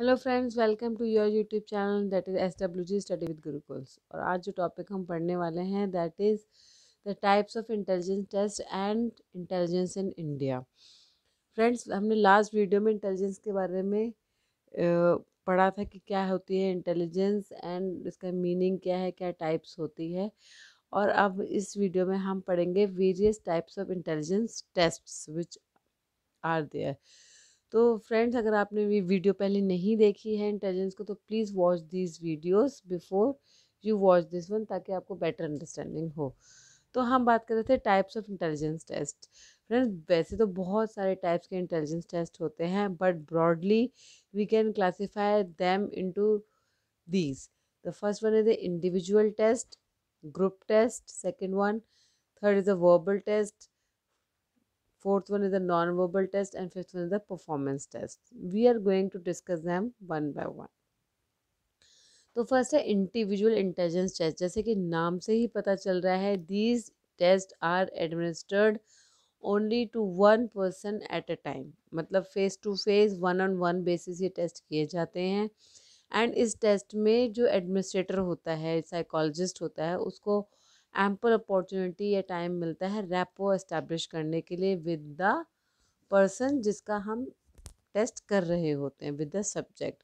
hello friends welcome to your YouTube channel that is S W G study with Gurukuls और आज जो topic हम पढ़ने वाले हैं that is the types of intelligence test and intelligence in India friends हमने last video में intelligence के बारे में पढ़ा था कि क्या होती है इंटेलिजेंस एंड इसका मीनिंग क्या है क्या टाइप्स होती है और अब इस वीडियो में हम पढ़ेंगे various types of intelligence tests which are there तो फ्रेंड्स अगर आपने भी वीडियो पहले नहीं देखी है इंटेलिजेंस को तो please watch this videos before you watch this one ताकि आपको बेटर अंडरस्टैंडिंग हो तो हम बात कर रहे थे types of intelligence test friends वैसे तो बहुत सारे टाइप्स के इंटेलिजेंस टेस्ट होते हैं but broadly we can classify them into these the first one is the individual test group test second one third is a verbal test fourth one is the non-verbal test and fifth one is the performance test we are going to discuss them one by one तो first है individual intelligence test जैसे कि नाम से ही पता चल रहा है these test are administered only to one person at a time मतलब face to face one on one basis ये टेस्ट किए जाते हैं एंड इस टेस्ट में जो एडमिनिस्ट्रेटर होता है साइकोलॉजिस्ट होता है उसको एम्पल अपॉर्चुनिटी या टाइम मिलता है रेपो इस्टेब्लिश करने के लिए विद द पर्सन जिसका हम टेस्ट कर रहे होते हैं विद द सब्जेक्ट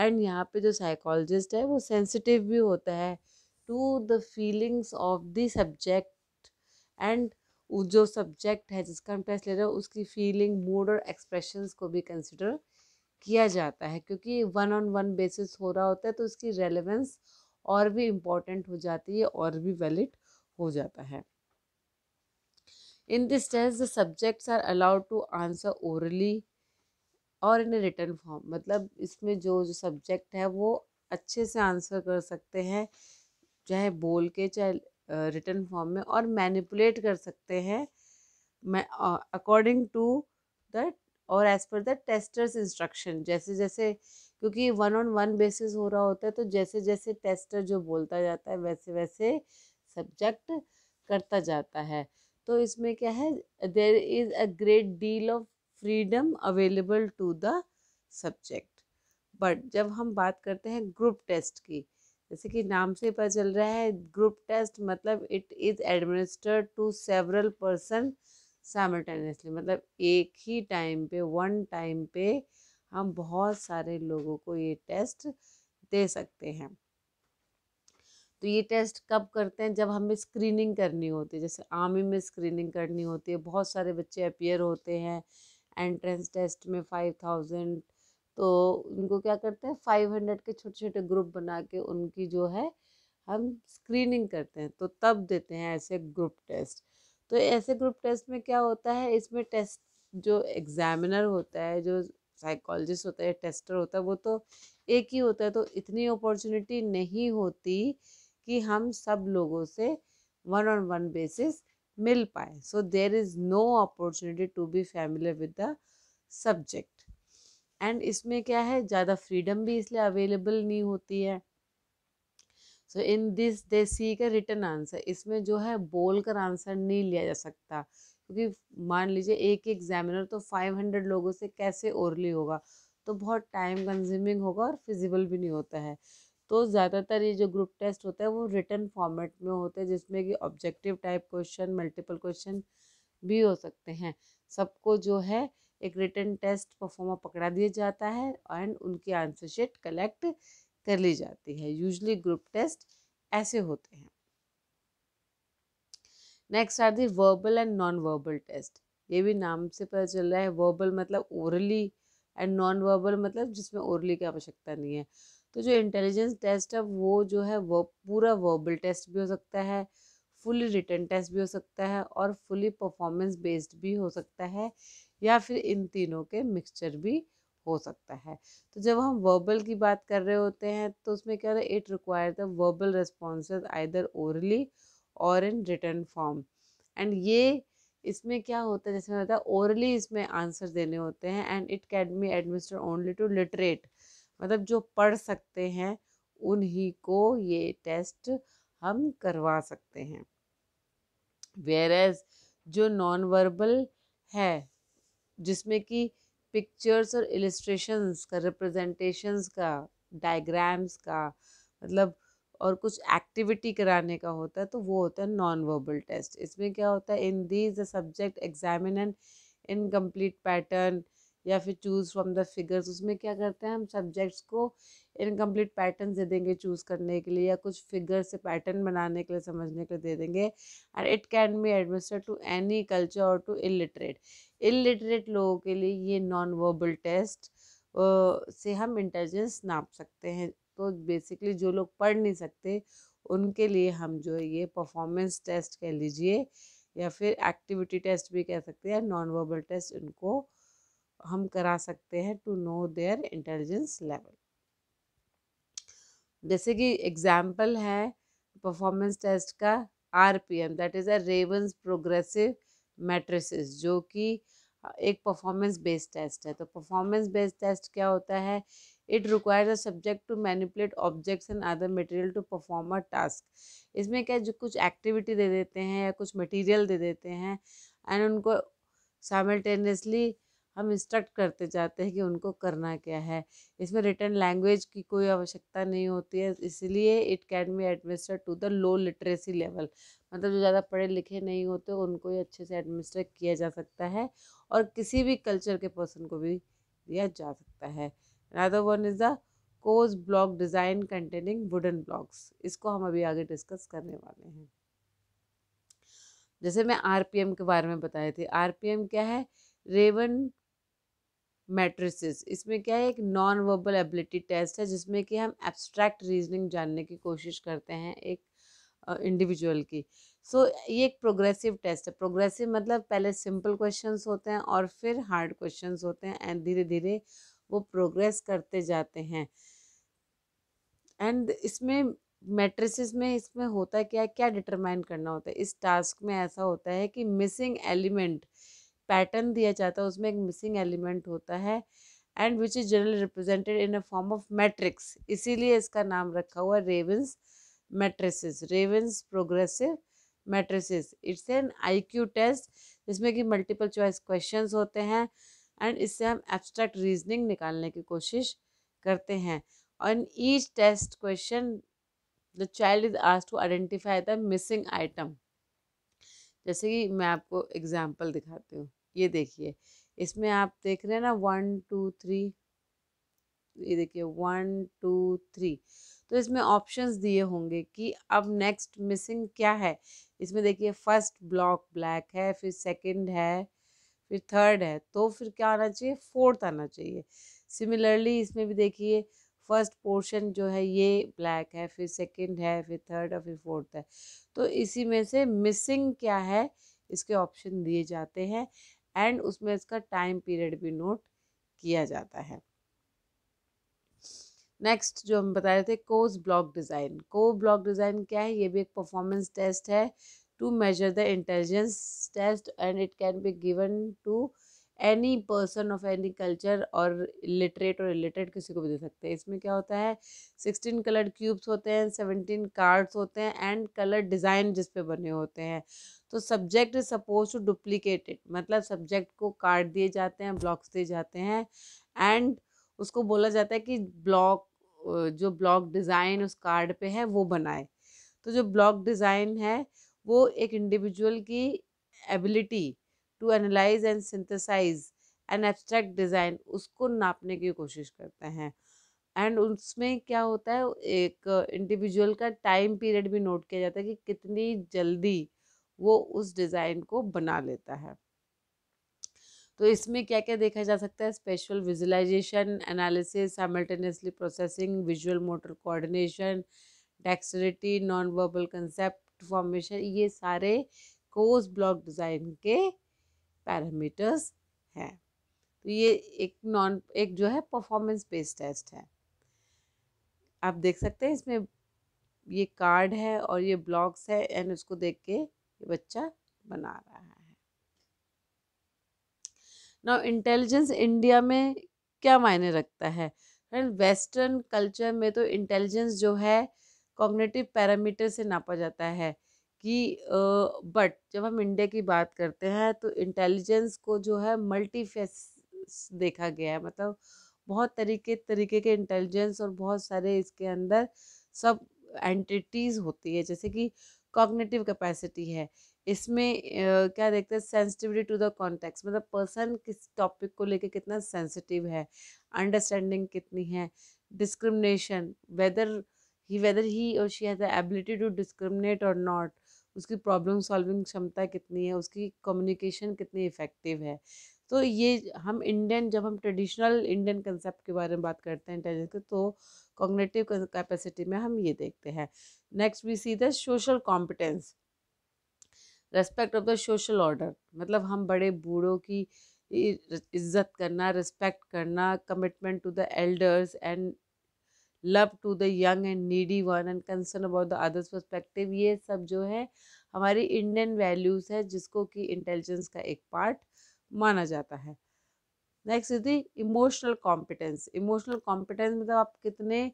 एंड यहाँ पे जो साइकोलॉजिस्ट है वो सेंसिटिव भी होता है to the feelings of the subject and जो सब्जेक्ट है जिसका हम टेस्ट ले रहे हैं उसकी फीलिंग मूड और एक्सप्रेशंस को भी कंसिडर किया जाता है क्योंकि वन ऑन वन बेसिस हो रहा होता है तो उसकी रेलेवेंस और भी इम्पॉर्टेंट हो जाती है और भी वैलिड हो जाता है in this test the subjects are allowed to answer orally or in return form मतलब इसमें जो जो सब्जेक्ट है वो अच्छे से आंसर कर सकते हैं चाहे बोल के चाहे रिटर्न फॉर्म में और मैनिपुलेट कर सकते हैं अकॉर्डिंग टू द और age per the tester's instruction जैसे जैसे क्योंकि वन ऑन वन बेसिस हो रहा होता है तो जैसे जैसे टेस्टर जो बोलता जाता है वैसे वैसे सब्जेक्ट करता जाता है तो इसमें क्या है there is a great deal of freedom available to the subject but जब हम बात करते हैं ग्रुप टेस्ट की जैसे कि नाम से पता चल रहा है ग्रुप टेस्ट मतलब it is administered to several person simultaneously मतलब एक ही टाइम पे वन टाइम पे हम बहुत सारे लोगों को ये टेस्ट दे सकते हैं तो ये टेस्ट कब करते हैं जब हमें स्क्रीनिंग करनी होती है जैसे आर्मी में स्क्रीनिंग करनी होती है बहुत सारे बच्चे अपियर होते हैं एंट्रेंस टेस्ट में फाइव थाउजेंड तो उनको क्या करते हैं फाइव हंड्रेड के छोटे छोटे ग्रुप बना के उनकी जो है हम स्क्रीनिंग करते हैं तो तब देते हैं ऐसे ग्रुप टेस्ट तो ऐसे ग्रुप टेस्ट में क्या होता है इसमें टेस्ट जो एग्जामिनर होता है जो साइकोलॉजिस्ट होता है टेस्टर होता है वो तो एक ही होता है तो इतनी अपॉर्चुनिटी नहीं होती कि हम सब लोगों से वन ऑन वन बेसिस मिल पाए so there is no opportunity to be familiar with the subject and इसमें क्या है ज़्यादा फ्रीडम भी इसलिए अवेलेबल नहीं होती है सो इन दिस दे सी का रिटर्न आंसर इसमें जो है बोल कर आंसर नहीं लिया जा सकता क्योंकि मान लीजिए एक एग्जामिनर तो फाइव हंड्रेड लोगों से कैसे ओरली होगा तो बहुत टाइम कंज्यूमिंग होगा और फिजिबल भी नहीं होता है तो ज़्यादातर ये जो ग्रुप टेस्ट होते हैं वो रिटर्न फॉर्मेट में होते हैं जिसमें कि objective type question multiple question भी हो सकते हैं सबको जो है एक रिटर्न टेस्ट परफॉर्मर पकड़ा दिया जाता है एंड उनकी आंसर शीट कलेक्ट कर ली जाती है यूजली ग्रुप टेस्ट ऐसे होते हैं next are the verbal and non verbal test ये भी नाम से पता चल रहा है वर्बल मतलब ओरली एंड नॉन वर्बल मतलब जिसमें ओरली की आवश्यकता नहीं है तो जो इंटेलिजेंस टेस्ट है वो जो है वो पूरा वर्बल टेस्ट भी हो सकता है फुली रिटर्न टेस्ट भी हो सकता है और फुली परफॉर्मेंस बेस्ड भी हो सकता है या फिर इन तीनों के मिक्सचर भी हो सकता है तो जब हम वर्बल की बात कर रहे होते हैं तो उसमें क्या है it require the verbal responses either orally or in return form and ये इसमें क्या होता है जैसे होता है ओरली इसमें आंसर देने होते हैं and it can be administer only to literate मतलब जो पढ़ सकते हैं उन्हीं को ये टेस्ट हम करवा सकते हैं वेयर एज जो नॉन वर्बल है जिसमें कि पिक्चर्स और इलिस्ट्रेशंस का रिप्रेजेंटेशंस का डायग्राम्स का मतलब और कुछ एक्टिविटी कराने का होता है तो वो होता है नॉन वर्बल टेस्ट इसमें क्या होता है in these the subject examine incomplete pattern या फिर चूज़ फ्रॉम द फिगर्स उसमें क्या करते हैं हम सब्जेक्ट्स को इनकम्प्लीट पैटर्न दे देंगे चूज़ करने के लिए या कुछ फिगर से पैटर्न बनाने के लिए समझने के लिए दे देंगे and it can be administer to any culture और टू इलिटरेट इलिटरेट लोगों के लिए ये नॉन वर्बल टेस्ट से हम इंटेलिजेंस नाप सकते हैं तो बेसिकली जो लोग पढ़ नहीं सकते उनके लिए हम जो ये परफॉर्मेंस टेस्ट कह लीजिए या फिर एक्टिविटी टेस्ट भी कह सकते हैं नॉन वर्बल टेस्ट उनको हम करा सकते हैं to know their intelligence level जैसे कि एग्जाम्पल है परफॉर्मेंस टेस्ट का R P M that is a Raven's progressive matrices जो कि एक परफॉर्मेंस बेस्ड टेस्ट है तो परफॉर्मेंस बेस्ड टेस्ट क्या होता है it requires a subject to manipulate objects and other material to perform a task इसमें क्या जो कुछ एक्टिविटी दे देते हैं या कुछ मटेरियल दे देते हैं एंड उनको साइमल्टेनियसली हम इंस्ट्रक्ट करते जाते हैं कि उनको करना क्या है इसमें रिटर्न लैंग्वेज की कोई आवश्यकता नहीं होती है इसलिए it can be administer to the low literacy level मतलब जो ज़्यादा पढ़े लिखे नहीं होते उनको ही अच्छे से एडमिनिस्टर किया जा सकता है और किसी भी कल्चर के पर्सन को भी दिया जा सकता है राधा one is the Kohs block design containing wooden blocks इसको हम अभी आगे डिस्कस करने वाले हैं जैसे मैं आरपीएम के बारे में बताई थी आरपीएम क्या है रेवन मैट्रिसेस इसमें क्या है एक नॉन वर्बल एबिलिटी टेस्ट है जिसमें कि हम एब्स्ट्रैक्ट रीजनिंग जानने की कोशिश करते हैं एक इंडिविजुअल की सो so, ये एक प्रोग्रेसिव टेस्ट है प्रोग्रेसिव मतलब पहले सिंपल क्वेश्चंस होते हैं और फिर हार्ड क्वेश्चंस होते हैं एंड धीरे धीरे वो प्रोग्रेस करते जाते हैं एंड इसमें मैट्रिसेस में इसमें होता क्या क्या डिटरमाइन करना होता है इस टास्क में ऐसा होता है कि मिसिंग एलिमेंट पैटर्न दिया जाता है उसमें एक मिसिंग एलिमेंट होता है and which is generally represented in a form of matrix इसीलिए इसका नाम रखा हुआ Raven's matrices Raven's progressive matrices it's an IQ test जिसमें कि मल्टीपल चॉइस क्वेश्चंस होते हैं एंड इससे हम एब्स्ट्रैक्ट रीजनिंग निकालने की कोशिश करते हैं और in each test question the child is ask to identify the missing item जैसे कि मैं आपको एग्ज़ाम्पल दिखाती हूँ ये देखिए इसमें आप देख रहे हैं ना वन टू थ्री ये देखिए वन टू थ्री तो इसमें ऑप्शंस दिए होंगे कि अब नेक्स्ट मिसिंग क्या है इसमें देखिए फर्स्ट ब्लॉक ब्लैक है फिर सेकंड है फिर थर्ड है तो फिर क्या आना चाहिए फोर्थ आना चाहिए सिमिलरली इसमें भी देखिए फर्स्ट पोर्शन जो है ये ब्लैक है फिर सेकंड है फिर थर्ड और फिर फोर्थ है तो इसी में से मिसिंग क्या है इसके ऑप्शन दिए जाते हैं एंड उसमें इसका टाइम पीरियड भी नोट किया जाता है नेक्स्ट जो हम बता रहे थे कोज ब्लॉक डिज़ाइन को ब्लॉक डिज़ाइन क्या है ये भी एक परफॉर्मेंस टेस्ट है to measure the intelligence test and it can be given to any person of any culture और लिटरेट और इलिटरेट किसी को भी दे सकते हैं इसमें क्या होता है सिक्सटीन कलर्ड क्यूब्स होते हैं सेवनटीन कार्ड्स होते हैं एंड कलर डिज़ाइन जिस पे बने होते हैं तो subject is suppose to duplicated मतलब सब्जेक्ट को कार्ड दिए जाते हैं ब्लॉक्स दिए जाते हैं एंड उसको बोला जाता है कि ब्लॉक जो ब्लॉक डिज़ाइन उस कार्ड पे है वो बनाए तो जो ब्लॉक डिज़ाइन है वो एक इंडिविजुअल की ability to analyse and synthesise and abstract design उसको नापने की कोशिश करते हैं एंड उसमें क्या होता है एक इंडिविजुअल का टाइम पीरियड भी नोट किया जाता है कि कितनी जल्दी वो उस डिज़ाइन को बना लेता है तो इसमें क्या क्या देखा जा सकता है spatial visualisation analysis simultaneously processing visual motor coordination dexterity non verbal concept formation ये सारे कोस ब्लॉक डिज़ाइन के पैरामीटर्स हैं तो ये एक नॉन एक जो है परफॉर्मेंस बेस्ड टेस्ट है आप देख सकते हैं इसमें ये कार्ड है और ये ब्लॉक्स है एंड उसको देख के ये बच्चा बना रहा है ना इंटेलिजेंस इंडिया में क्या मायने रखता है वेस्टर्न कल्चर में तो इंटेलिजेंस जो है कॉग्नेटिव पैरामीटर से नापा जाता है कि बट जब हम इंडिया की बात करते हैं तो इंटेलिजेंस को जो है मल्टी देखा गया है मतलब बहुत तरीके तरीके के इंटेलिजेंस और बहुत सारे इसके अंदर सब एंटिटीज़ होती है जैसे कि कॉग्निटिव कैपेसिटी है इसमें क्या देखते हैं सेंसिटिविटी टू द कॉन्टेक्स्ट मतलब पर्सन किस टॉपिक को लेके कितना सेंसिटिव है अंडरस्टैंडिंग कितनी है discrimination whether he whether he और she has the ability to discriminate और नॉट उसकी प्रॉब्लम सॉल्विंग क्षमता कितनी है उसकी कम्युनिकेशन कितनी इफ़ेक्टिव है तो ये हम इंडियन जब हम ट्रेडिशनल इंडियन कंसेप्ट के बारे में बात करते हैं इंटेलिजेंस के तो कॉग्नेटिव कैपेसिटी में हम ये देखते हैं next we see the social competence respect of the social order मतलब हम बड़े बूढ़ों की इज्जत करना रिस्पेक्ट करना commitment to the elders and love to the young and needy one and concern about the others perspective ये सब जो है हमारी इंडियन वैल्यूज़ है जिसको कि इंटेलिजेंस का एक पार्ट माना जाता है next is the emotional competence emotional competence मतलब आप कितने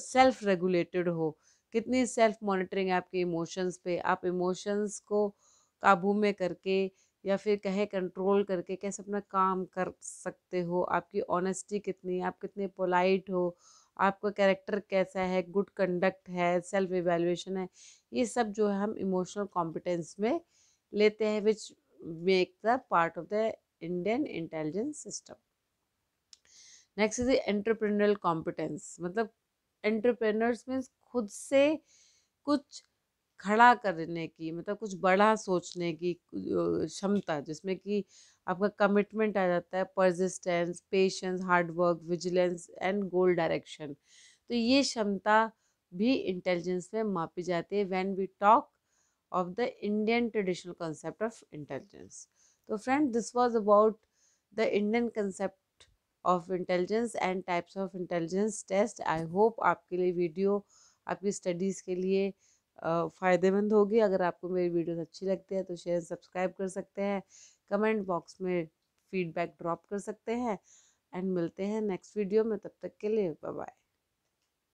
सेल्फ uh, रेगुलेटेड हो कितनी सेल्फ मॉनिटरिंग है आपके इमोशंस पे आप इमोशंस को काबू में करके या फिर कहे कंट्रोल करके कैसे अपना काम कर सकते हो आपकी ऑनेस्टी कितनी आप कितने पोलाइट हो आपका कैरेक्टर कैसा है गुड कंडक्ट है सेल्फ इवेल्यूशन है ये सब जो है हम इमोशनल कॉम्पिटेंस में लेते हैं which make the part of the Indian intelligence system next is entrepreneurial competence मतलब एंटरप्रेनर्स मीन्स खुद से कुछ खड़ा करने की मतलब कुछ बड़ा सोचने की क्षमता जिसमें कि आपका कमिटमेंट आ जाता है persistence patience hard work vigilance and goal direction तो ये क्षमता भी इंटेलिजेंस में मापी जाती है when we talk of the Indian traditional concept of intelligence तो friend this was about the Indian concept of intelligence and types of intelligence test I hope आपके लिए वीडियो आपकी स्टडीज़ के लिए फ़ायदेमंद होगी अगर आपको मेरी वीडियोस अच्छी लगती है तो शेयर सब्सक्राइब कर सकते हैं कमेंट बॉक्स में फीडबैक ड्रॉप कर सकते हैं एंड मिलते हैं नेक्स्ट वीडियो में तब तक के लिए बाय